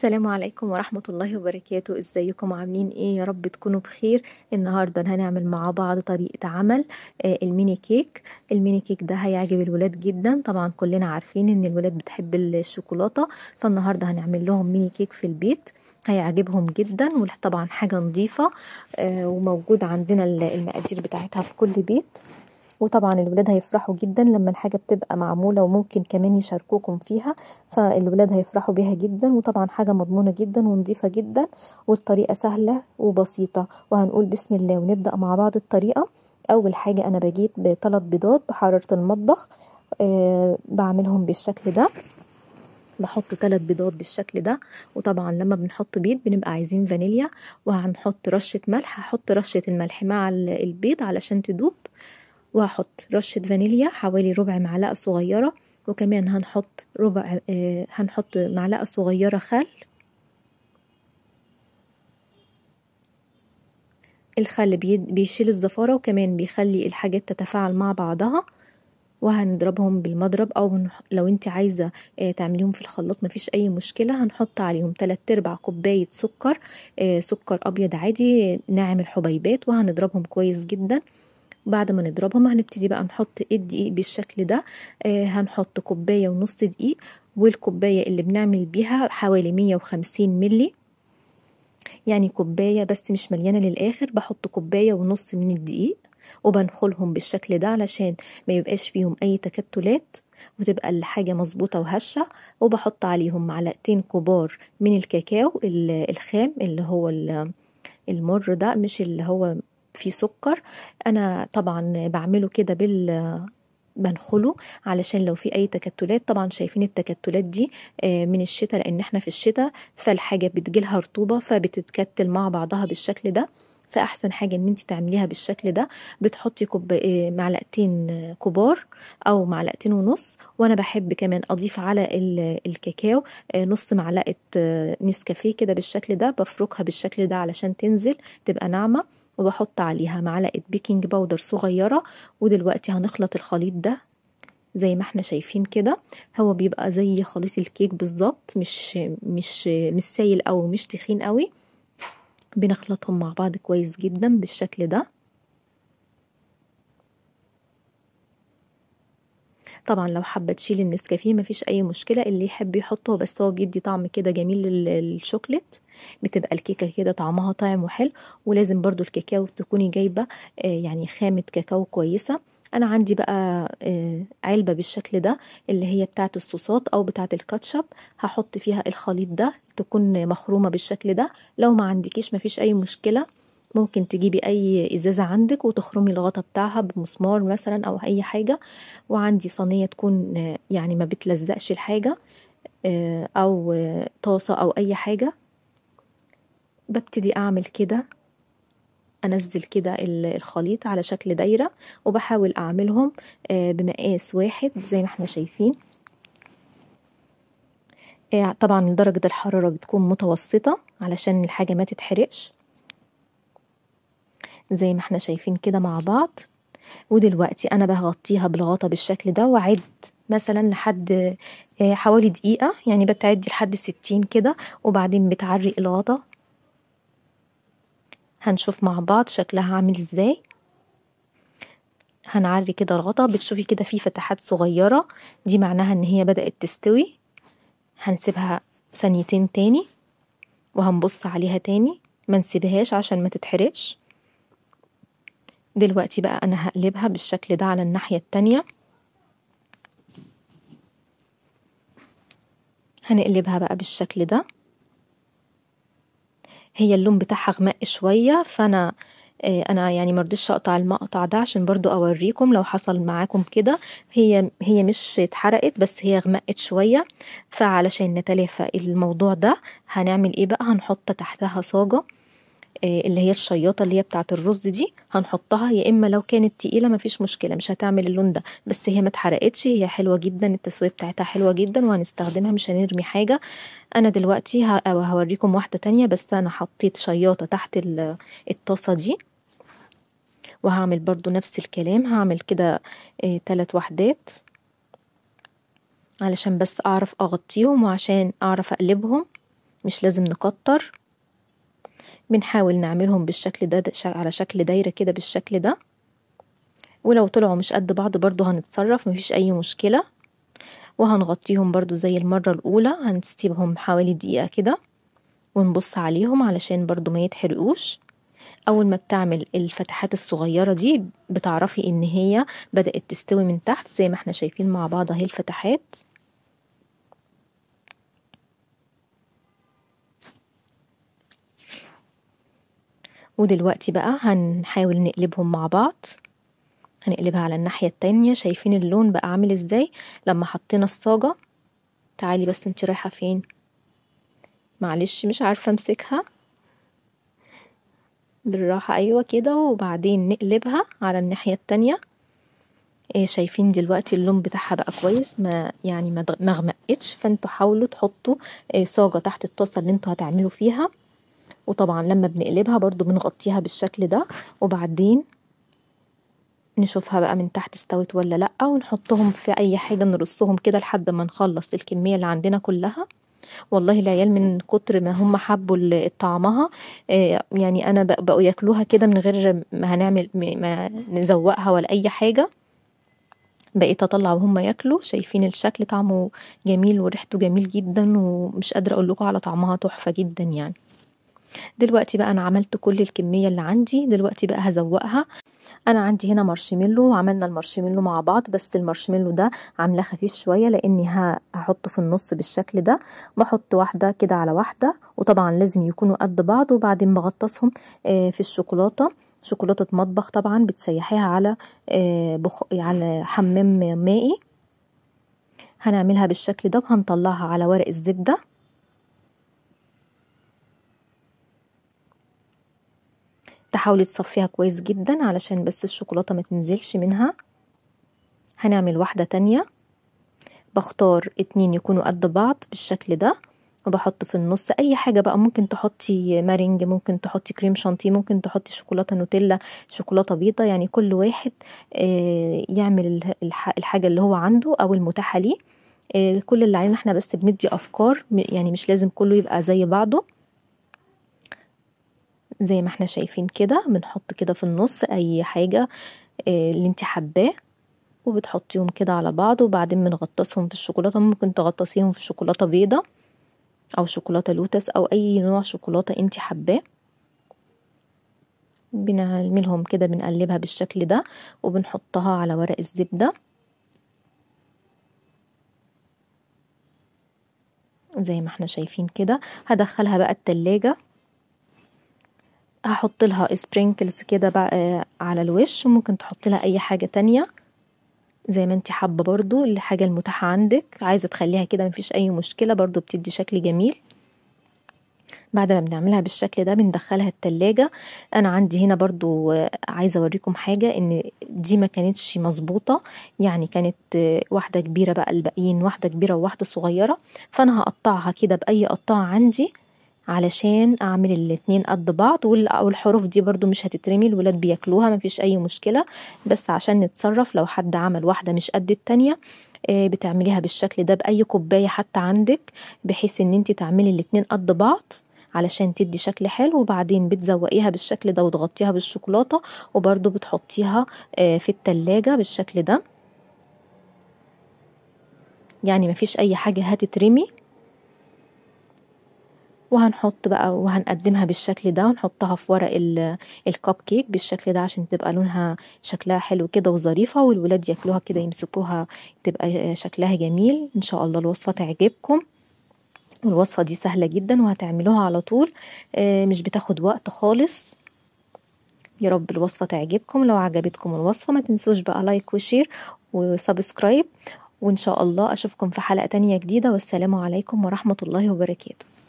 السلام عليكم ورحمة الله وبركاته ازيكم عاملين ايه يا رب تكونوا بخير النهاردة هنعمل مع بعض طريقة عمل آه، الميني كيك الميني كيك ده هيعجب الولاد جدا طبعا كلنا عارفين ان الولاد بتحب الشوكولاتة فالنهاردة هنعمل لهم ميني كيك في البيت هيعجبهم جدا وطبعا حاجة نظيفة آه، وموجود عندنا المقادير بتاعتها في كل بيت وطبعا الولاد هيفرحوا جدا لما الحاجة بتبقى معمولة وممكن كمان يشاركوكم فيها فالولاد هيفرحوا بيها جدا وطبعا حاجة مضمونة جدا ونضيفة جدا والطريقة سهلة وبسيطة وهنقول بسم الله ونبدأ مع بعض الطريقة اول حاجة انا بجيب تلات بيضات بحرارة المطبخ أه بعملهم بالشكل ده بحط ثلاث بيضات بالشكل ده وطبعا لما بنحط بيض بنبقى عايزين فانيليا وهنحط رشة ملح هحط رشة الملح مع البيض علشان تدوب وهحط رشة فانيليا حوالي ربع معلقة صغيرة وكمان هنحط ربع آه هنحط معلقة صغيرة خل الخل بيشيل الزفارة وكمان بيخلي الحاجات تتفاعل مع بعضها وهنضربهم بالمضرب او لو انت عايزه آه، تعمليهم في الخلاط مفيش اي مشكله هنحط عليهم 3 ارباع كوبايه سكر آه، سكر ابيض عادي ناعم الحبيبات وهنضربهم كويس جدا بعد ما نضربهم هنبتدي بقى نحط الدقيق بالشكل ده آه، هنحط كوبايه ونص دقيق والكوبايه اللي بنعمل بيها حوالي 150 مللي يعني كوبايه بس مش مليانه للاخر بحط كوبايه ونص من الدقيق وبنخلهم بالشكل ده علشان ما يبقاش فيهم اي تكتلات وتبقى الحاجة مظبوطة وهشة وبحط عليهم معلقتين كبار من الكاكاو الخام اللي هو المر ده مش اللي هو في سكر انا طبعا بعمله كده بال بنخله علشان لو في اي تكتلات طبعا شايفين التكتلات دي آه، من الشتاء لان احنا في الشتاء فالحاجه بتجيلها رطوبه فبتتكتل مع بعضها بالشكل ده فاحسن حاجه ان انت تعمليها بالشكل ده بتحطي كوب آه، معلقتين كبار او معلقتين ونص وانا بحب كمان اضيف على الكاكاو آه، نص معلقه نسكافيه كده بالشكل ده بفركها بالشكل ده علشان تنزل تبقى ناعمه وبحط عليها معلقة بيكنج باودر صغيرة ودلوقتي هنخلط الخليط ده زي ما احنا شايفين كده هو بيبقى زي خليط الكيك بالظبط مش مش مش سايل قوي مش تخين قوي بنخلطهم مع بعض كويس جدا بالشكل ده طبعا لو حابه تشيلي النسكافيه مفيش اي مشكله اللي يحب يحطه بس هو بيدي طعم كده جميل للشوكليت بتبقى الكيكه كده طعمها طعم وحلو ولازم برضو الكاكاو تكوني جايبه آه، يعني خامه كاكاو كويسه انا عندي بقى آه، علبه بالشكل ده اللي هي بتاعه الصوصات او بتاعه الكاتشب هحط فيها الخليط ده تكون مخرومه بالشكل ده لو ما عندكيش مفيش اي مشكله ممكن تجيبي اي ازازة عندك وتخرمي الغطا بتاعها بمسمار مثلا او اي حاجة وعندي صينية تكون يعني مبتلزقش الحاجه آه، او طاسة او اي حاجة ببتدي اعمل كده انزل كده الخليط على شكل دايرة وبحاول اعملهم آه، بمقاس واحد زي ما احنا شايفين آه، طبعا درجة الحرارة بتكون متوسطة علشان الحاجة ما تتحرقش زي ما احنا شايفين كده مع بعض ودلوقتي انا بغطيها بالغطا بالشكل ده واعد مثلا لحد آه، حوالي دقيقة يعني بتعدي لحد ستين كده وبعدين بتعري الغطا هنشوف مع بعض شكلها عامل ازاي هنعري كده الغطا بتشوفي كده في فتحات صغيرة دي معناها ان هي بدأت تستوي هنسيبها ثانيتين تاني وهنبص عليها تاني ما نسيبهاش عشان ما تتحرقش دلوقتي بقي انا هقلبها بالشكل ده علي الناحية التانية هنقلبها بقي بالشكل ده هي اللون بتاعها غمق شوية فانا آه، انا يعني مرضيش اقطع المقطع ده عشان برضو اوريكم لو حصل معاكم كده هي هي مش اتحرقت بس هي غمقت شويه فعلشان نتلافى الموضوع ده هنعمل ايه بقى هنحط تحتها صاجه آه، اللي هي الشياطه اللي هي بتاعت الرز دي هنحطها يا اما لو كانت تقيله مفيش مشكله مش هتعمل اللون ده بس هي ما اتحرقتش هي حلوه جدا التسويه بتاعتها حلوه جدا وهنستخدمها مش هنرمي حاجه انا دلوقتي هوريكم واحده تانية بس انا حطيت شياطه تحت الطاسه دي وهعمل برضو نفس الكلام هعمل كده آه، تلات وحدات علشان بس اعرف اغطيهم وعشان اعرف اقلبهم مش لازم نكتر بنحاول نعملهم بالشكل ده, ده على شكل دايرة كده بالشكل ده ولو طلعوا مش قد بعض برضو هنتصرف مفيش أي مشكلة وهنغطيهم برضو زي المرة الأولى هنسيبهم حوالي دقيقة كده ونبص عليهم علشان برضو ما يتحرقوش أول ما بتعمل الفتحات الصغيرة دي بتعرفي إن هي بدأت تستوي من تحت زي ما احنا شايفين مع بعض اهي الفتحات ودلوقتي بقى هنحاول نقلبهم مع بعض هنقلبها على الناحية التانية شايفين اللون بقى عامل ازاي لما حطينا الصاجة تعالي بس انت رايحة فين معلش مش عارفة امسكها بالراحة ايوه كده وبعدين نقلبها على الناحية التانية إيه شايفين دلوقتي اللون بتاعها بقى كويس ما يعني ما غمقتش فانتوا حاولوا تحطوا إيه صاجة تحت الطاسة اللي انتوا هتعملوا فيها وطبعا لما بنقلبها برضو بنغطيها بالشكل ده وبعدين نشوفها بقى من تحت استوت ولا لأ ونحطهم في أي حاجة نرصهم كده لحد ما نخلص الكمية اللي عندنا كلها. والله العيال من كتر ما هم حبوا طعمها آه، يعني انا بقوا ياكلوها كده من غير ما هنعمل ما نزوقها ولا اي حاجه بقيت اطلع وهم ياكلوا شايفين الشكل طعمه جميل وريحته جميل جدا ومش قادره اقول لكم على طعمها تحفه جدا يعني دلوقتي بقى انا عملت كل الكميه اللي عندي دلوقتي بقى هزوقها انا عندي هنا مارشميلو وعملنا المارشميلو مع بعض بس المارشميلو ده عاملاه خفيف شويه لاني هحطه في النص بالشكل ده بحط واحده كده على واحده وطبعا لازم يكونوا قد بعض وبعدين بغطسهم آه، في الشوكولاته شوكولاته مطبخ طبعا بتسيحيها على آه، بخ... على حمام مائي هنعملها بالشكل ده وهنطلعها على ورق الزبده تحاولي تصفيها كويس جدا علشان بس الشوكولاتة ما تنزلش منها هنعمل واحدة تانية بختار اتنين يكونوا قد بعض بالشكل ده وبحط في النص اي حاجة بقى ممكن تحطي مارينج ممكن تحطي كريم شانتيه ممكن تحطي شوكولاتة نوتيلا شوكولاتة بيضة يعني كل واحد آه، يعمل الحاجة اللي هو عنده او المتاحة ليه آه، كل اللي علينا احنا بس بندي افكار يعني مش لازم كله يبقى زي بعضه زي ما احنا شايفين كده بنحط كده في النص اي حاجة آه، اللي انت حباه وبتحطيهم كده على بعض وبعدين بنغطسهم في الشوكولاتة ممكن تغطسيهم في شوكولاتة بيضة او شوكولاتة لوتس او اي نوع شوكولاتة انت حباه بنعملهم كده بنقلبها بالشكل ده وبنحطها على ورق الزبدة زي ما احنا شايفين كده هدخلها بقى التلاجة هحط لها سبرينكلز كده بقى آه، على الوش ممكن تحط لها اي حاجه تانية زي ما انت حابه برضو الحاجه المتاحه عندك عايزه تخليها كده مفيش اي مشكله برضو بتدي شكل جميل بعد ما بنعملها بالشكل ده بندخلها التلاجة انا عندي هنا برضو آه، عايزة اوريكم حاجة ان دي ما كانتش مظبوطة يعني كانت آه، واحدة كبيرة بقى الباقيين واحدة كبيرة وواحدة صغيرة فانا هقطعها كده باي قطاعة عندي علشان اعمل الاتنين قد بعض والحروف دي برضو مش هتترمي الولاد بياكلوها مفيش اي مشكلة بس عشان نتصرف لو حد عمل واحدة مش قد التانية آه، بتعمليها بالشكل ده بأي كوباية حتى عندك بحيث ان انت تعملي الاتنين قد بعض علشان تدي شكل حلو وبعدين بتزوقيها بالشكل ده وتغطيها بالشوكولاتة وبرضو بتحطيها آه، في التلاجة بالشكل ده يعني مفيش اي حاجة هتترمي وهنحط بقى وهنقدمها بالشكل ده ونحطها في ورق الكب كيك بالشكل ده عشان تبقى لونها شكلها حلو كده وظريفة والولاد ياكلوها كده يمسكوها تبقى شكلها جميل ان شاء الله الوصفة تعجبكم والوصفة دي سهلة جدا وهتعملوها على طول آه، مش بتاخد وقت خالص يا رب الوصفة تعجبكم لو عجبتكم الوصفة ما تنسوش بقى لايك وشير وسبسكرايب وإن شاء الله أشوفكم في حلقة تانية جديدة والسلام عليكم ورحمة الله وبركاته